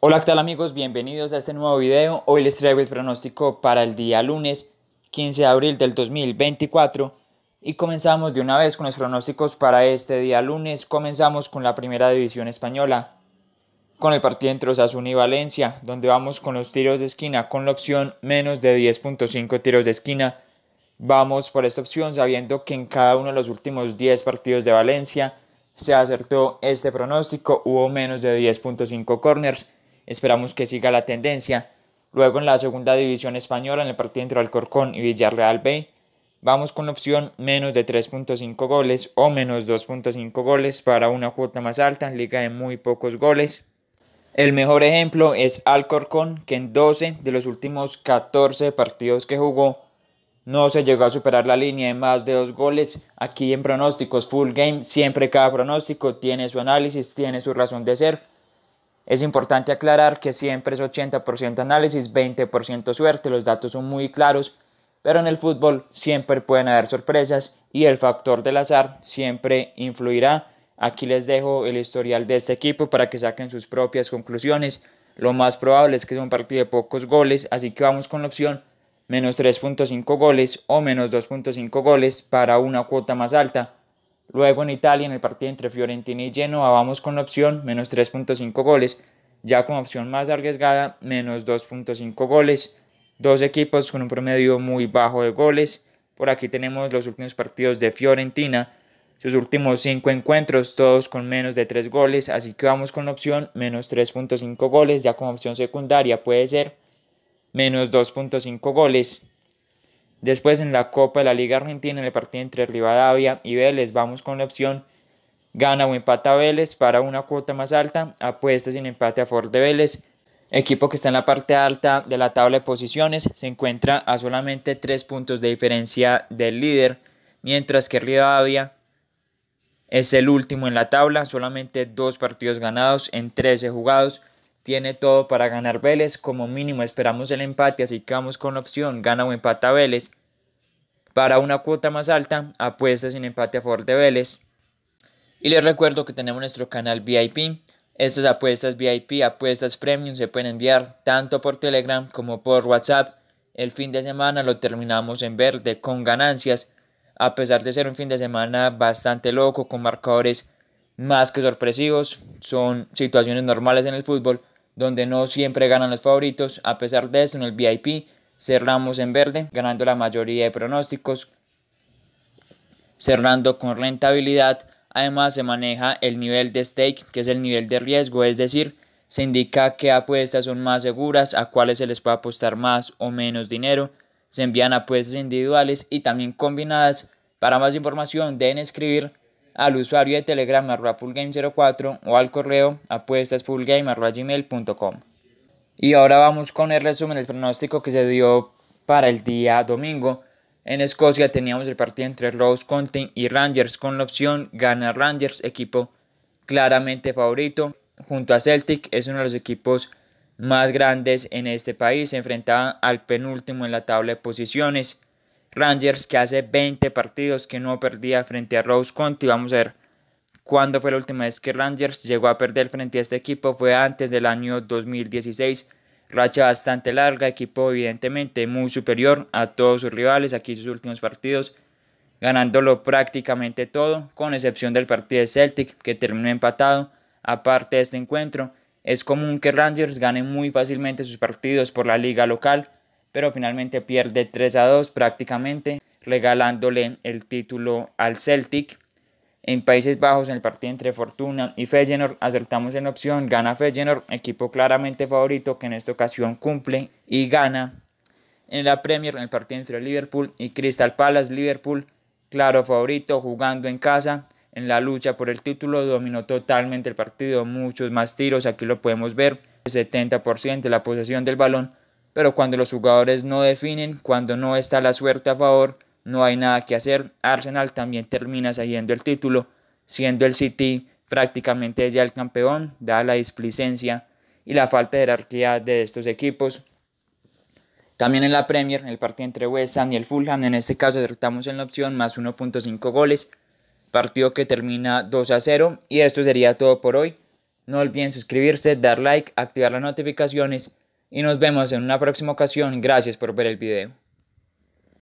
Hola, ¿qué tal amigos? Bienvenidos a este nuevo video. Hoy les traigo el pronóstico para el día lunes 15 de abril del 2024 y comenzamos de una vez con los pronósticos para este día lunes. Comenzamos con la primera división española, con el partido entre Osasuna y Valencia, donde vamos con los tiros de esquina con la opción menos de 10.5 tiros de esquina. Vamos por esta opción sabiendo que en cada uno de los últimos 10 partidos de Valencia se acertó este pronóstico, hubo menos de 10.5 corners Esperamos que siga la tendencia. Luego en la segunda división española, en el partido entre Alcorcón y Villarreal B, vamos con la opción menos de 3.5 goles o menos 2.5 goles para una cuota más alta, en liga de muy pocos goles. El mejor ejemplo es Alcorcón, que en 12 de los últimos 14 partidos que jugó, no se llegó a superar la línea de más de dos goles. Aquí en pronósticos full game, siempre cada pronóstico tiene su análisis, tiene su razón de ser. Es importante aclarar que siempre es 80% análisis, 20% suerte, los datos son muy claros, pero en el fútbol siempre pueden haber sorpresas y el factor del azar siempre influirá. Aquí les dejo el historial de este equipo para que saquen sus propias conclusiones. Lo más probable es que es un partido de pocos goles, así que vamos con la opción menos 3.5 goles o menos 2.5 goles para una cuota más alta. Luego en Italia, en el partido entre Fiorentina y Genoa, vamos con la opción menos 3.5 goles. Ya con opción más arriesgada, menos 2.5 goles. Dos equipos con un promedio muy bajo de goles. Por aquí tenemos los últimos partidos de Fiorentina. Sus últimos cinco encuentros, todos con menos de tres goles. Así que vamos con la opción menos 3.5 goles. Ya con opción secundaria puede ser menos 2.5 goles. Después en la Copa de la Liga Argentina, en el partido entre Rivadavia y Vélez, vamos con la opción gana o empata Vélez para una cuota más alta, apuesta sin empate a Ford de Vélez. Equipo que está en la parte alta de la tabla de posiciones, se encuentra a solamente 3 puntos de diferencia del líder, mientras que Rivadavia es el último en la tabla, solamente 2 partidos ganados en 13 jugados tiene todo para ganar Vélez. Como mínimo esperamos el empate, así que vamos con la opción gana o empata Vélez. Para una cuota más alta, apuesta sin empate a favor de Vélez. Y les recuerdo que tenemos nuestro canal VIP. Estas apuestas VIP, apuestas premium, se pueden enviar tanto por Telegram como por WhatsApp. El fin de semana lo terminamos en verde con ganancias. A pesar de ser un fin de semana bastante loco, con marcadores más que sorpresivos, son situaciones normales en el fútbol donde no siempre ganan los favoritos. A pesar de esto, en el VIP cerramos en verde, ganando la mayoría de pronósticos, cerrando con rentabilidad. Además, se maneja el nivel de stake, que es el nivel de riesgo, es decir, se indica qué apuestas son más seguras, a cuáles se les puede apostar más o menos dinero. Se envían apuestas individuales y también combinadas. Para más información, deben escribir al usuario de Telegram arroba fullgame04 o al correo gmail.com Y ahora vamos con el resumen del pronóstico que se dio para el día domingo. En Escocia teníamos el partido entre Rose County y Rangers con la opción Gana Rangers, equipo claramente favorito. Junto a Celtic es uno de los equipos más grandes en este país. Se enfrentaba al penúltimo en la tabla de posiciones. Rangers que hace 20 partidos que no perdía frente a Rose Conti. Vamos a ver cuándo fue la última vez que Rangers llegó a perder frente a este equipo. Fue antes del año 2016. Racha bastante larga, equipo evidentemente muy superior a todos sus rivales. Aquí sus últimos partidos ganándolo prácticamente todo, con excepción del partido de Celtic que terminó empatado. Aparte de este encuentro, es común que Rangers gane muy fácilmente sus partidos por la liga local pero finalmente pierde 3 a 2 prácticamente, regalándole el título al Celtic. En Países Bajos, en el partido entre Fortuna y Feyenoord, acertamos en opción, gana Feyenoord, equipo claramente favorito que en esta ocasión cumple y gana. En la Premier, en el partido entre Liverpool y Crystal Palace, Liverpool, claro favorito, jugando en casa, en la lucha por el título, dominó totalmente el partido, muchos más tiros, aquí lo podemos ver, 70% de la posesión del balón, pero cuando los jugadores no definen, cuando no está la suerte a favor, no hay nada que hacer. Arsenal también termina saliendo el título, siendo el City prácticamente ya el campeón, da la displicencia y la falta de jerarquía de estos equipos. También en la Premier, en el partido entre West Ham y el Fulham, en este caso acertamos en la opción más 1.5 goles, partido que termina 2 a 0 y esto sería todo por hoy. No olviden suscribirse, dar like, activar las notificaciones y nos vemos en una próxima ocasión. Gracias por ver el video.